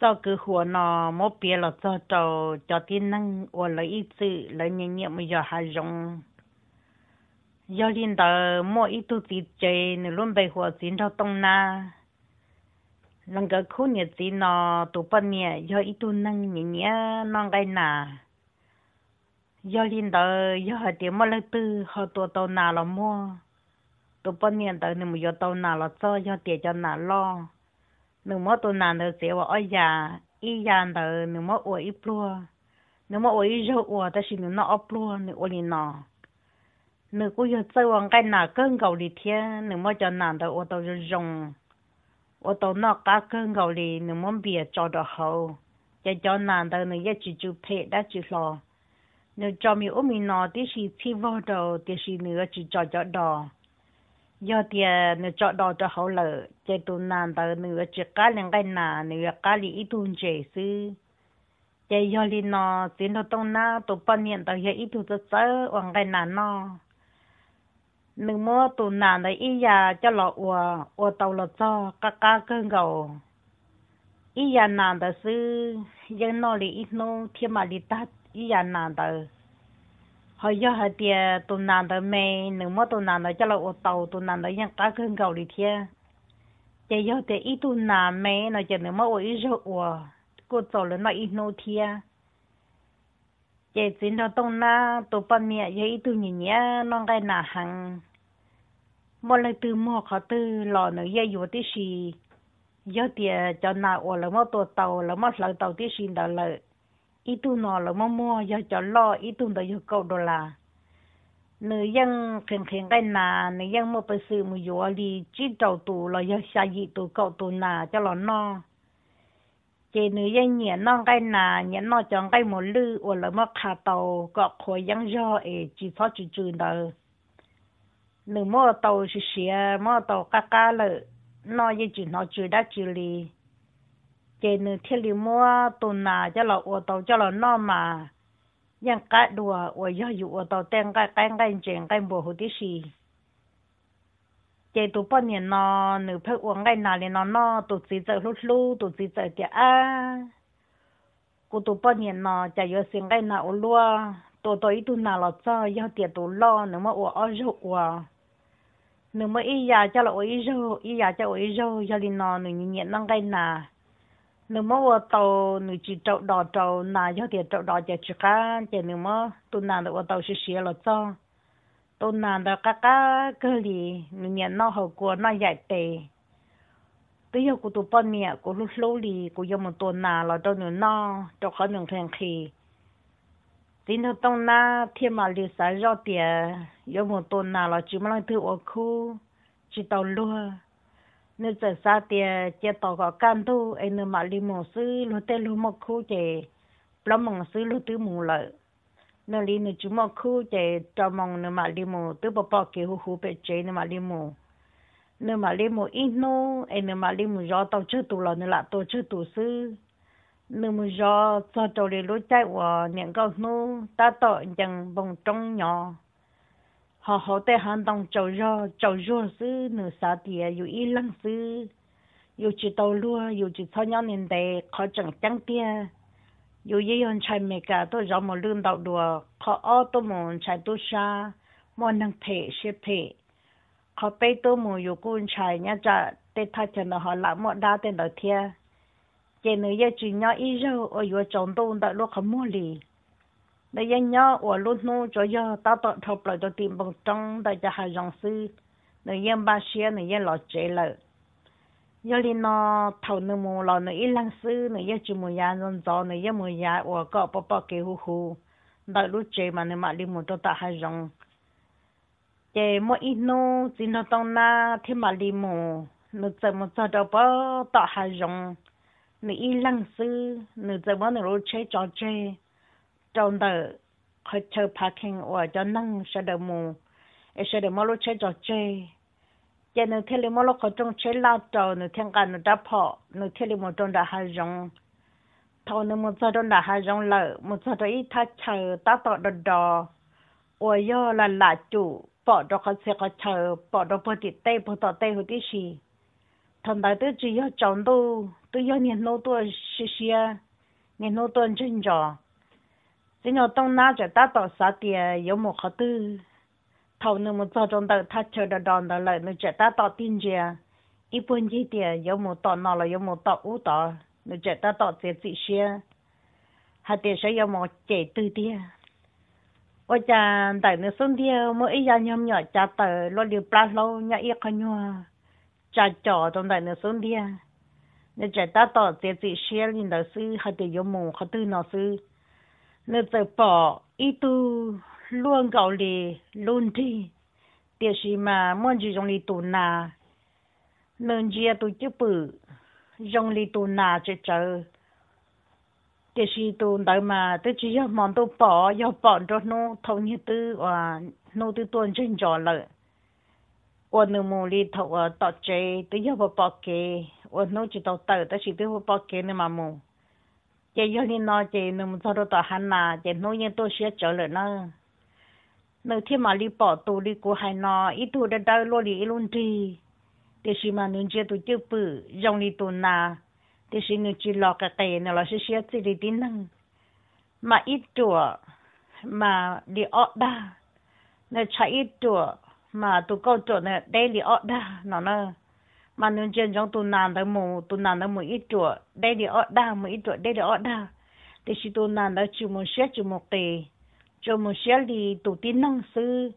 cho cứ hùa nó mô bia là cho cho cho tin năng ở lấy ít chữ lấy nhẹ nhẹ mà giờ hà rong giờ liên tờ mô ít tu gì chơi nữa luôn bày hùa xin cho tông na lần cái khu nhiệt gì nó tụ bận nhẹ giờ ít tu năng nhẹ nhẹ non cái nà giờ liên tờ giờ hà tiền mô lấy tư họ tụ tàu nà là mua tụ bận nhẹ tờ nữa mà giờ tàu nà là cho giờ tiền cho nà lo nếu mà tôi nàn được sẽ ở nhà ý nhà đó nếu mà ở ít plua nếu mà ở ít chỗ ở ta xin nó ở plua nếu ở đi nếu có giờ chơi hoàng cái nào cơn gầu đi thiên nếu mà cho nàn đó ở đâu rồi dùng ở đâu nó cả cơn gầu đi nếu mà bịa cho được hậu cho cho nàn đó nếu giờ chỉ chụp phải đã chụp lo nếu cho mi ôm mi nọ thì chỉ chỉ vào đầu thì chỉ nữa chỉ cho cho đó do tiền nửa cho đò cho hậu lợ chế tu nàn tờ nửa chỉ cá lên cái nà nửa cá lì ít tu chế sư chế do lì nó tiền nó tông na tu bận nhiêu tờ giờ ít tu cho sớ hoàng cái nà nó nửa mua tu nàn đấy ít giờ cho lọ ua ua tàu lọ cho cá cá cơn gầu ít giờ nàn tờ sư giờ nó lì ít nó thiên mà lì tát ít giờ nàn tờ họ do họ tiề tụi nàng đó mẹ nữ mơ tụi nàng đó cho là ô tàu tụi nàng đó nhang cá cơn cầu đi thia chỉ do tiề ít tụi nàng mẹ nó chỉ nữ mơ ô ít rồi ô cô tổ lớn nó ít nô thia chỉ chính nó tông na tụi ba mẹ giờ ít tụi nhìn nhá nó cái nà hàng một lần từ mua khó từ lò nữa giờ vô tí gì do tiề cho nàng ô là mơ tụi tàu là mơ lợn tàu tí gì đó lợi ít tu nó là mua mua giờ cho lo ít tu đó do câu đó là nữ dân khèn khen cái nà nữ dân mua bơ sự mua dùa đi chỉ trầu tù là giờ xa dị tù cậu tù nà cho lo nọ, chị nữ dân nhẹ non cái nà nhẹ no chọn cái một lư ở là mua khà tàu có khối dân do ấy chỉ phó chữ chữ đó nữ mua tàu xì xì mua tàu cá cá lợ nọ như chỉ nó chữ đã chữ li cái nửa thiên lý mua tuần nà cho là ô tàu cho là nó mà nhưng cái đùa ô yo yu ô tô tên cái cái cái chuyện cái bộ hồ tí xì cái tụ bao nhiêu nó nửa phải uống cái nào liền nó nó tụ chỉ chơi lú lú tụ chỉ chơi tiệt à cô tụ bao nhiêu nó chả yêu xin cái nào lúa tụ tụ ít tụ nào là cho yêu tiệt tụ lo nếu mà ô ở rượu à nếu mà ý giờ cho là ô ý rượu ý giờ cho ô ý rượu cho nên nó nửa nhẹ nó cái nào nếu mà ở tàu nếu chỉ tàu đò tàu nà cho thì tàu đò chỉ chỉ cá chỉ nếu mà tôi nà được ở tàu xí xí là cho tôi nà được cá cá cái gì nếu nhà nó hậu của nó dạy tệ bây giờ cô tôi bao nhiêu cô lúc lâu lì cô giờ một tuần nà là tàu nếu nó cho khó những thằng khi tính theo tông na thiên mà lì xả rau tiền giờ một tuần nà là chỉ mà làm thứ ở khu chỉ tàu luôn nên giờ sao thì chỉ tao có can thu ai nữa mà li mông sư lúc tết lúc mà khu chỉ lắm mông sư lúc tứ mông lợi nên li nữa chú mà khu chỉ cho mông nữa mà li mông tứ bà bà kia hú hú bé chế nữa mà li mông nữa mà li mông ít nô ai nữa mà li mông gió tao chưa tụ là nữa là tao chưa tụ sư nữa mà gió cho tao đi lối chạy của những câu nô ta tao chẳng bông trong nhỏ họ họ tê hắn đồng chầu rô chầu rô sư nửa xa tìa dù y lăng sư dù chỉ tàu lua dù chỉ cho nhau nên tệ khó chẳng chẳng tìa dù y hôn chạy mẹ cả tôi rõ một lương đạo đùa khó ô tô môn chạy tu xa môn năng thể xếp thể khó bê tô mù dù côn chạy nhá chạ tê thà chẳng là họ lạ mọ đa tên đòi thia chế nữ yêu chỉ nhau y rô ở dù chồng tôn đạo lua khó mua lì 那一年我路弄这要打到头不到地方中，大家还认识，那也把些那也老绝了。要哩呢，头那么老那一两岁，那也就么样人造，那也么样我搞不包给乎乎，那路绝嘛，那嘛哩么多大还认。这么一弄，只能到那天嘛哩么，那怎么找到不大还认？那一两岁，那怎么能够吃着这？trong đó họ chờ parking và cho nâng xe đầu mù sẽ được mua lúc chơi trò chơi giờ nó thấy là mua lúc họ trong chơi lao trò nó thiên cả nó đáp họ nó thấy là một trong đó hai rong thầu nó một giờ trong đã hai rong lợ một giờ đó ít thắt chờ tá tọt đờ đờ và do là lạ chủ bỏ đồ họ xe có chờ bỏ đồ bỏ tít tay bỏ tọt tay hồi tí xì, thằng đại tôi chỉ cho chồng tôi tôi cho nhìn nô tôi xí xí nhìn nô tôi chân trò chỉ nhớ tông na cho ta tỏ sa tiền một khó tư thầu nữa một giờ trong đầu ta chờ đợi đòn đợi lại nữa cho ta tỏ ít bốn gì tiền yếu một tỏ nọ là yếu một tỏ ú tỏ nữa cho ta tỏ tiền gì xe hà tiền sẽ một chạy tư tiền ở cha tại nữa xuống tiền mỗi gia nhóm nhỏ cha tờ lo điều plas lâu nhà ít khó nhua cha trong tại nữa xuống tiền nữa cho ta tỏ tiền gì đầu sư hà tiền yếu một khó tư nọ sư nó tự bỏ ít tu luôn gạo đi luôn đi tiếc gì mà muốn gì trong lì tu nà nên chia tu chứ bự trong lì tu na chứ chơi, tiếc gì tu đợi mà tôi chỉ món tu bỏ do bỏ cho nó thâu như tư và nó tư tuần trên giò lợi ủa nếu mù đi thâu ở ờ, tọt chế tôi giờ bỏ bỏ kế, ủa nó chỉ tàu tàu tới chỉ tới bỏ kế nữa mà mù chị yêu linh nó chị nó muốn cho đồ tao hắn nà chị nói như tôi sẽ trở lại nó nó thêm mà đi bỏ tù đi của hàn, nó ít tu đã đau lo đi luôn đi thì sự mà nên chơi tôi chưa bự dòng đi tu nà thì sự nên chỉ lo cái tay nó là sẽ sẽ chỉ đi tin năng mà ít tuổi mà đi ở đa nó chạy ít tuổi mà tụ câu chỗ này đây đi ở đa nó nó mà nông dân trong tu nàn đó mù tu nàn đó mù ít chỗ đây thì ở đa mù ít chỗ đây thì ở đa thì chỉ tu nàn đó chỉ một xé chỉ một tề chỉ một xé thì tu tin năng sư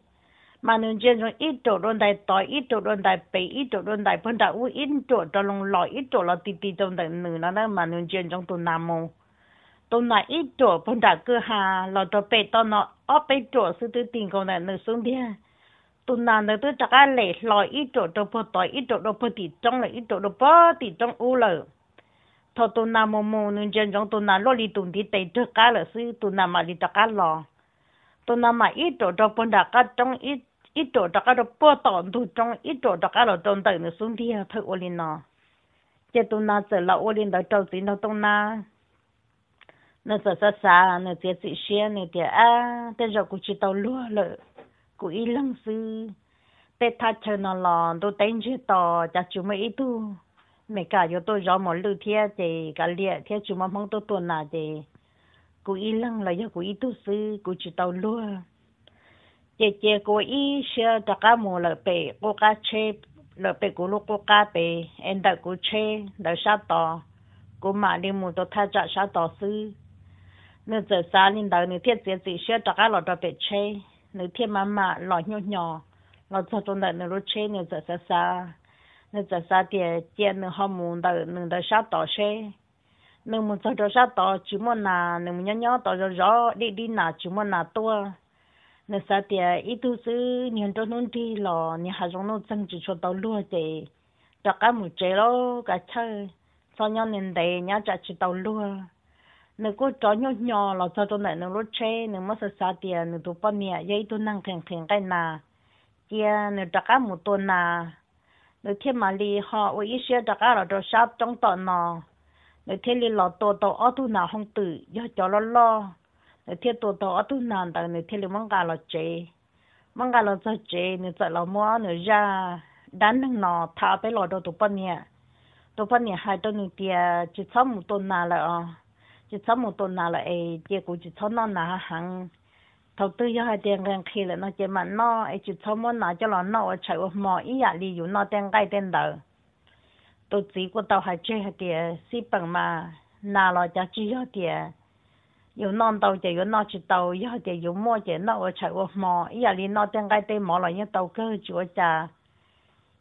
mà nông dân trong ít chỗ rồi đại tỏi ít chỗ rồi đại bể ít chỗ rồi đại phân đại u ít chỗ cho lòng lọ ít chỗ là tì tì trong đại nữ nó đó mà nông dân trong tu nàn mù tu nàn ít chỗ phân đại cơ hà lọ cho bể to nó ở bể chỗ sư tư tiền còn đại nữ xuống đi à tu nà nó tu chắc ăn lệ lòi ít chỗ đâu bơ tỏi ít chỗ đâu bơ tỉ trong là ít chỗ đâu bơ tỉ trong u lờ thọ tu nà mồ mồ nên chân trong tu nà lo li tu đi tây trước cá là sư tu nà mà li chắc là lò tu nà mà ít chỗ đâu bơ đã cá trong ít ít chỗ đâu cá đâu bơ tỏi tu trong ít chỗ đâu cá là trong tây nó xuống đi thôi ô li nọ chứ tu nà giờ là ô li đó trâu tí nó tu nà nó sợ sợ sợ nó tiếc sĩ xe nó tiếc à thế rồi cũng chỉ tàu lúa lợ của y lăng sư tê tha chờ nó lò tôi tên chưa tò chả chú mấy ít tu mẹ cả yo tôi rõ một lưu thia thì cả liệt thia chú mà mong tôi tuần là thì cô y lăng là do cô y tu sư cô chỉ tàu luôn chị chị cô y sẽ đặt cả một lời bể cô cá chê lời bể của lúc cô cá bể em đặt của chê đặt sao tò cô mà đi một tôi thay chặt sao tò sư nên giờ sáng lên đầu nên thiết diễn gì sẽ đặt cả lời bể chê nếu thêm mà mà lò nhỏ nhỏ lò cho trong đời nếu chế nếu giờ xa xa nếu giờ xa thì tiền nếu họ muốn đời nếu đời sao tỏ xe nếu muốn cho cho sao tỏ chỉ muốn là nếu muốn nhỏ nhỏ tỏ cho rõ đi đi là chỉ muốn là to nếu xa thì ít thứ sự nhiều trong nông đi lò nhiều hàng trong nông dân chỉ cho tàu lúa thì cho cả một chế lo cả chơi sau nhau nên đầy nhá chả chỉ tàu lúa nếu có chó nhỏ nhỏ là cho tôi này nó lót chê nó mất sợ sợ tiền nó tụt bao nhiêu vậy tôi năng thèn thèn cái nà kia nếu đặt cái một tuần nà nếu thêm mà li họ với ít xe đặt cái là cho sao trong tuần nọ nếu thêm li lọ tổ tổ ở tu nào không tự do cho lo lo nếu thêm tổ tổ ở tu nào tại nếu thêm li mong cả là chê mong cả là cho chê nếu sợ là mua nếu ra đánh năng nọ thả tới lọ đồ tụt bao nhiêu tụt bao nhiêu hai tuần nữa thì chỉ xong một tuần nà là ờ chỉ cho một tuần nào là ấy chỉ cũng chỉ cho nó là hàng đầu tư cho hai tiền gần khi là nó chỉ mà nó ấy chỉ cho một nào cho nó nó chạy vào mỏ ý là lý do nó tiền cái tiền đầu tôi chỉ có tàu hai chơi hai tiền si bằng mà nào là cho chỉ hai tiền 有弄到就有拿去到，以后就有摸就拿我才我摸，以后你拿点该对摸了，你到个就家。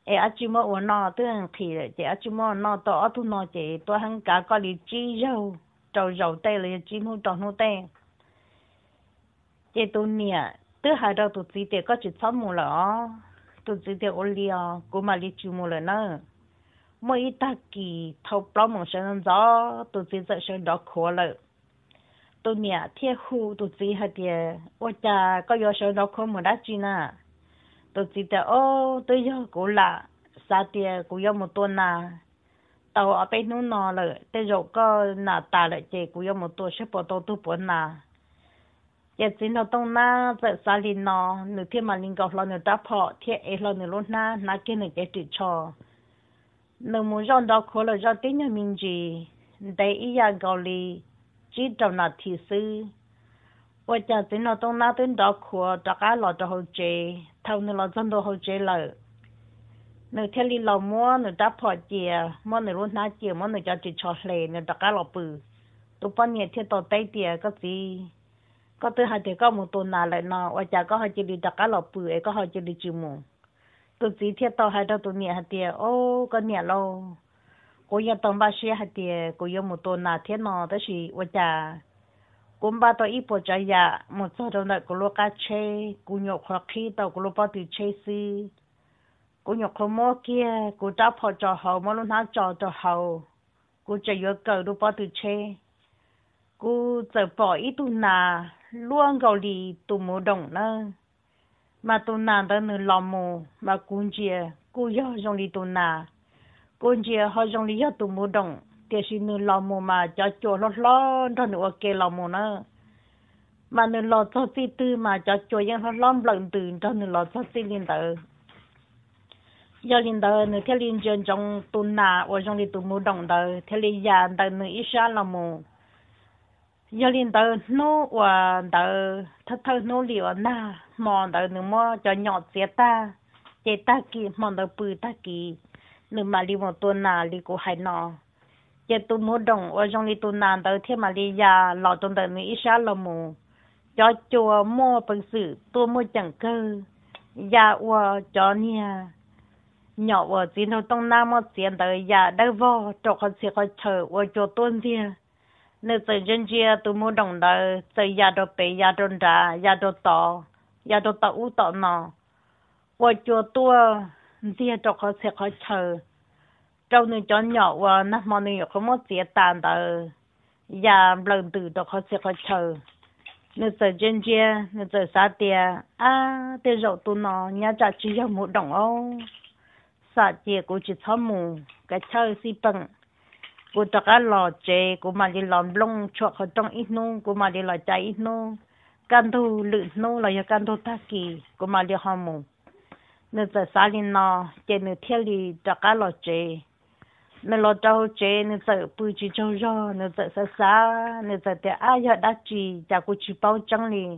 哎，阿舅妈我拿都很去了，这阿舅妈拿到阿都拿这，都很家家里肌肉。trâu rầu tê là chỉ mua trâu mua tê chế tu nè tứ hai đầu tu chỉ để có chỉ sáu mua là tu chỉ để ô li à mà li chú mua là nè, mỗi ít ta kỳ thâu bao một sân gió tu chỉ sẽ sân đó khó lợ tu nè thiên khu tu chỉ hai tiền ô cha có yêu sân đó khó mà đã chi nè, tu chỉ để ô tôi yêu cũng là sa tiền cũng yêu một tuần nè tàu ở bên nó nọ là tới rồi có nà ta lại chị cũng có một tuổi sẽ bỏ tàu tu bỏ nà giờ chỉ là đông na giờ xa liền nọ nửa thiên mà linh gặp lo nửa đáp họ thiên ấy lo nửa luôn na na kia nửa cái tự cho nửa muốn rong đó khổ là rong tiếng nhà mình gì để ý nhà gạo lì chỉ trong là thị sư và giờ chỉ là đông na tiếng đó khổ đó cái lo đó hậu chế thâu nửa lo dân đó hậu chế lợi nó theo lý lò mua nó đã phò chè mua nó nát chè mua nó cho chỉ cho lề nó đã cá lò bự tụ bao nhiêu theo tàu tay tiền có gì có thứ hai thì có một tuần nào lại nó ở nhà có hai chỉ đi đặt cá lò bự ấy có hai chỉ đi chịu mù tụ chỉ theo tàu hai đâu tụ nhẹ hai tiền ô có nhẹ lâu cô nhà tàu ba xe hai tiền cô yêu một tuần nào thế nó đó là ở nhà cũng ba ít bỏ chạy ya một số lại cô lo cá chê cô nhậu khi tàu cô lo bao từ xí กูอยากขโมยกี้กูจะพอจะหอมาลุน้าจอจอหอกูจะยกเกิดรูปตัวเชกูจะปล่อยตุนาล่วงเกาหลีตุมดงเนอมาตุนาเดินึลอมูมากุญเจียกูย่อจงลีตุนากุญเจียหอจงลีย่อตุมดงเตียชินึลอมูมาจะจัวลดล้อนตนึว่าเกลอมูเนอมานึลอดซอซีตื่นมาจะจัวยังลดล้อมหลังตื่นตนึลอดซอซีลินเตอร์ giờ linh đầu nữa thế linh dân trong tuần nà ở trong đi tụi mua đồng đầu thế linh già đầu nữa ít xa là mù giờ linh đầu nô và đầu thật thật nô liều na mò đầu nữa mò cho nhỏ chết ta chết ta kì mò đầu bự ta kì nữa mà đi một tuần nà đi cô hay nọ chế tụi mua đồng ở trong đi tuần nà đầu thế mà đi già lọ trong đầu nữa ít xa là mù cho chùa mua bằng sự tôi mua chẳng cơ già và cho nia nhỏ ở dưới nó đông nam mà tiền tới nhà đâu vô cho con xe con chờ ở chỗ tuân viên nơi từ dân kia tôi mua đồng đời từ nhà đồ bể nhà đồ trà nhà đồ tỏ nhà đồ tỏ u tỏ nọ ở chỗ tua kia cho con xe con chờ trong nơi cho nhỏ ở nát mà nơi không mất tiền tàn đời nhà lần từ cho con xe con chờ nó giờ trên kia nó giờ xa tiền à tiền rượu tôi nó nhà trả chỉ cho một đồng ô sa chia cô chỉ thọ mù cái chơi si bằng cô ta cái lò chè cô mà đi làm lông cho họ trong ít nô cô mà đi lo chạy ít nô can thu lự nô là ya can thu ta kỳ cô mà đi họ mù nên tại sao lên nó chè nên theo đi ta cái lo chè nên lo trâu chè nên sợ bự chỉ trâu rò nên sợ sợ xa nên sợ để ai ya đã chỉ chả cô chỉ bao trắng liền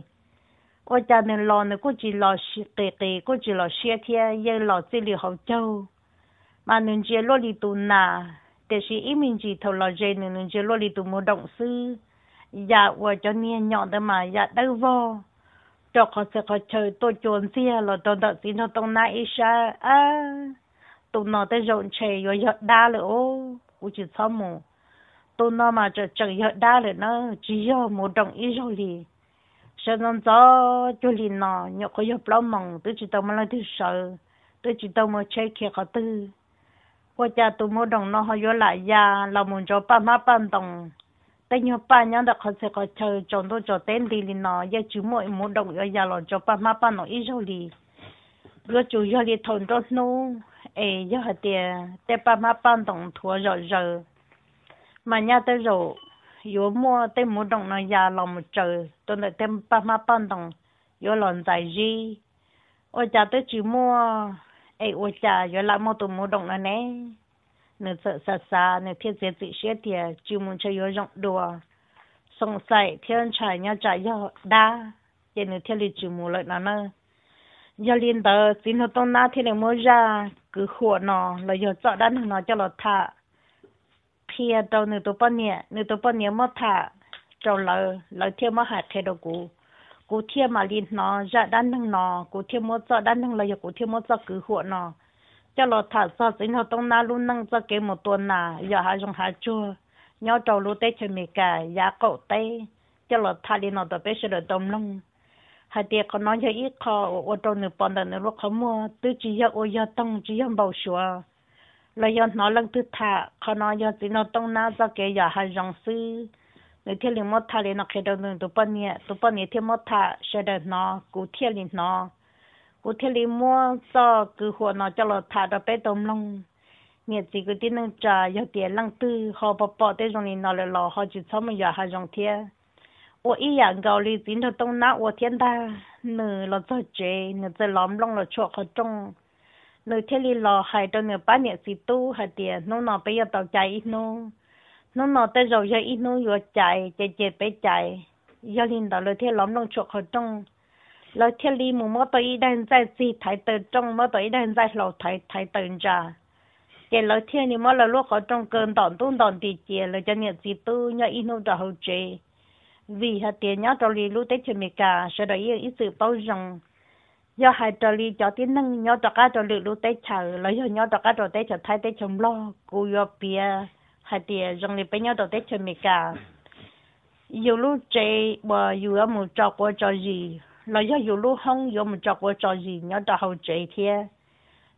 我家那老呢，估计老些对对，估计老些天也老这里好久，嘛能接落里头呐，但是一面几头老些能能接落里头没懂事，呀，我叫你娘的嘛，呀，都忘，这可是可求多赚些了，等到今头东那一下啊，东那的肉菜又要大了哦，我就草木，东那嘛这正要大了呢，只要没懂一肉哩。sợ nó gió cho liền nọ nhậu có nhập lâu mỏng tôi chỉ tao mà là thứ sợ tôi chỉ tao mà chơi kia có tư qua cha tôi mua đồng nó hơi lại già là muốn cho ba má ba đồng tay nhau ba nhau đã có sẽ có chờ chồng tôi cho tên đi liền nọ giờ chú mỗi mua đồng ở già là cho ba má ba nó ít rồi đi rồi chú giờ đi thôn đó nó ê giờ hạt tiền tay ba má ba đồng thua rồi rồi mà nhà tới rồi 有么对母动呢呀，老母走，都那对爸妈帮动，有人在意。我家对只么，哎，我家有那么多母动了呢。那这啥啥，那天在这些天，就母就有人多，送菜天菜要炸要大，也那天里就母了那呢。giờ liên tờ xin nó tông na thì lại mua ra cứ khổ nó là giờ chọn đan nó cho nó thả thiệt đâu nửa tuổi bao nhiêu nửa tuổi bao nhiêu mất thà cho lợ lợ thiệt mất hạt thế đâu cũ cũ thiệt mà linh nó dạ đan năng nó cũ thiệt mất dạ đan năng lại giờ cũ thiêu mất dạ cứu hộ nó cho lo thả sao xin họ Đông na luôn nâng cho dạ cái một tuần nà giờ dạ hai dùng hai chua nhau trâu lúa tê chơi mì cả giá dạ cậu tê cho lo thả liền nó tập bế sờ đông lông hai tiệc có nói cho ít khó ô tô nửa bọn đàn nửa lúc khó mua tư chỉ giờ ô giờ tăng chỉ giờ bảo sửa lo yon nó lần thứ thả khó nó chỉ nó tông na do cái hay rong sư người thiên linh mất lên nó khi đầu đường tụ bận nhẹ bận nhẹ thiên mất thả sẽ đợt nó cú thiên linh nó thiên linh mua do nó cho lo thả đó bé tôm long nhẹ chỉ cứ tin nâng trà giờ tiền lần thứ họ bỏ bỏ tới rong linh nó lại lo họ chỉ xong hay rong thiên ô ý dạng à, gạo lý chính nó tông na ô thiên ta nửa lo cho nửa cho lóm long lo chuột nơi thế li lo hay đâu nửa ba niệm gì tu hay tiền nó nó bây giờ tàu chạy ít nó nó nó tới rồi giờ ít nó vừa chạy chạy chạy bây chạy giờ linh đó lời thế lắm lòng chuột hồi trong lời thế li mù mất tới đang giải gì thái tử trong mất tới đang giải lò thái thái tử ra chạy lời thế ni mất lời lúc hồi trong cơn đòn tung đòn thì chạy lời cho niệm gì tu nhớ ít nó rồi hậu chế vì hạt tiền nhớ rồi lúc tới chuẩn bị cả sau đó yêu ít sự bao rộng giờ hai trò li cho tiếng năng nhớ trò cá trò lự lú tay chờ lấy giờ nhớ trò cá trò tay chờ thay tay chồng lo cú yo bia hai tia rong li bây nhớ trò tay chồng mì cả dù lú chơi bờ dù ở một trò của trò gì lấy giờ dù lú không dù một trò của trò gì nhớ trò hậu chơi thiê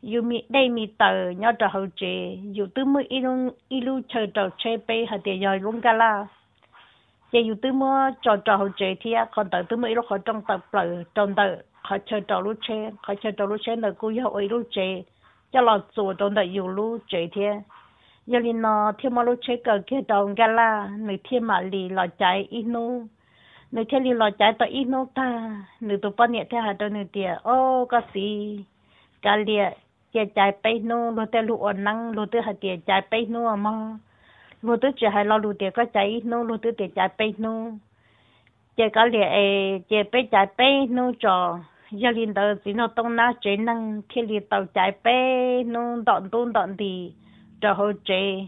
dù mi đây mi tờ nhớ trò hậu chơi dù tư mới ilu ilu chờ trò chơi bây hai tia giờ luôn cả la giờ dù tư mới trò trò hậu chơi thiê còn tờ tư mới lúc họ trong tập lợ trong tờ khó chờ đầu lúc chế khó chờ đầu lúc chế là cô yêu ấy lúc chế cho là chủ động đã yêu lúc chế thế giờ thì nó thêm mà lúc chế cờ kia đồng gà la người thêm mà lì lò chạy ít nu người thêm lì lò chạy tới ít nu ta người tụ bao nhiêu thế hả đâu người tiệt ô có gì cả liệt chạy chạy nu lúc tới lúc ổn năng lúc hạt tiệt chạy bay nu mà lúc tới chỉ hay lo lúc tiệt có ít nu lúc tới tiệt chạy nu chạy cả liệt chạy bay chạy bay nu trò giờ lên đầu chỉ nó tông na chế năng khi lý tàu chạy bé nó đọn tuôn đọn đi trở hồ chế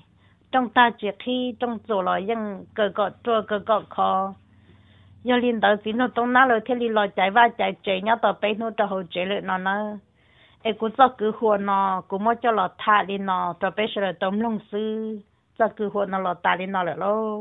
trong ta chỉ khi trong chỗ lo ยัง cờ cọ chua cờ cọ khó giờ lên đầu chỉ nó tông na rồi khi lý lo chạy và chạy chế nhau tàu bé nó trở hồ chế lại nó nó ai cũng cho cứ hồ nó cũng mới cho lo thả đi nó trở bé sẽ tống lông sư cho cứ hồ nó lo thả đi nó lại lo